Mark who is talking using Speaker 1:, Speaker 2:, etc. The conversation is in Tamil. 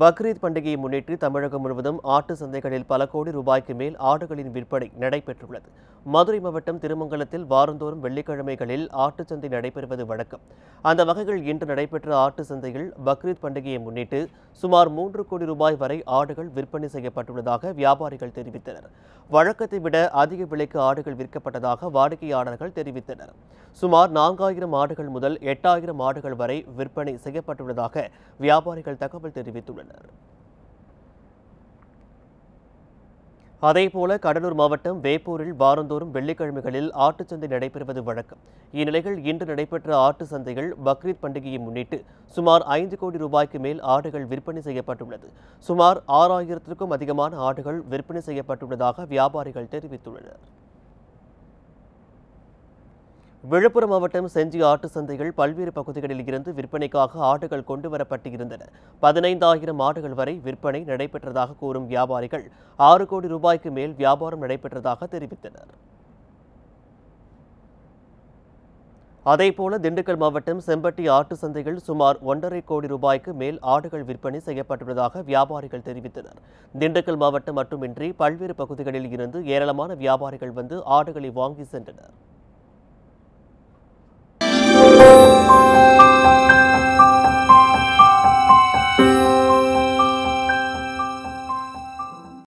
Speaker 1: பக்ரீத் பண்டிகையை முன்னிட்டு தமிழகம் முழுவதும் ஆட்டு சந்தைகளில் பல கோடி ரூபாய்க்கு மேல் ஆடுகளின் விற்பனை நடைபெற்றுள்ளது மதுரை மாவட்டம் திருமங்கலத்தில் வாரந்தோறும் வெள்ளிக்கிழமைகளில் ஆட்டு சந்தை நடைபெறுவது வழக்கம் அந்த வகையில் இன்று நடைபெற்ற ஆட்டு சந்தையில் பக்ரீத் பண்டிகையை முன்னிட்டு சுமார் மூன்று கோடி ரூபாய் வரை ஆடுகள் விற்பனை செய்யப்பட்டுள்ளதாக வியாபாரிகள் தெரிவித்தனர் வழக்கத்தை விட அதிக விலைக்கு ஆடுகள் விற்கப்பட்டதாக வாடிக்கையாளர்கள் தெரிவித்தனர் சுமார் நான்காயிரம் ஆடுகள் முதல் எட்டாயிரம் ஆடுகள் வரை விற்பனை செய்யப்பட்டுள்ளதாக வியாபாரிகள் தகவல் தெரிவித்துள்ளனர் அதேபோல கடலூர் மாவட்டம் வேப்பூரில் வாரந்தோறும் வெள்ளிக்கிழமைகளில் ஆட்டுச்சந்தை நடைபெறுவது வழக்கம் இந்நிலையில் இன்று நடைபெற்ற ஆட்டு சந்தைகள் பக்ரீத் பண்டிகையை முன்னிட்டு சுமார் ஐந்து கோடி ரூபாய்க்கு மேல் ஆடுகள் விற்பனை செய்யப்பட்டுள்ளது சுமார் ஆறாயிரத்திற்கும் அதிகமான ஆடுகள் விற்பனை செய்யப்பட்டுள்ளதாக வியாபாரிகள் தெரிவித்துள்ளனர் விழுப்புரம் மாவட்டம் செஞ்சி ஆட்டு சந்தைகள் பல்வேறு பகுதிகளில் இருந்து விற்பனைக்காக ஆடுகள் கொண்டு வரப்பட்டு இருந்தன பதினைந்தாயிரம் ஆடுகள் வரை விற்பனை நடைபெற்றதாக கூறும் வியாபாரிகள் ஆறு கோடி ரூபாய்க்கு மேல் வியாபாரம் நடைபெற்றதாக தெரிவித்தனர் அதேபோல திண்டுக்கல் மாவட்டம் செம்பட்டி ஆட்டு சந்தைகள் சுமார் ஒன்றரை கோடி ரூபாய்க்கு மேல் ஆடுகள் விற்பனை செய்யப்பட்டுள்ளதாக வியாபாரிகள் தெரிவித்தனர் திண்டுக்கல் மாவட்டம் மட்டுமின்றி பல்வேறு பகுதிகளில் இருந்து ஏராளமான வியாபாரிகள் வந்து ஆடுகளை வாங்கி சென்றனர்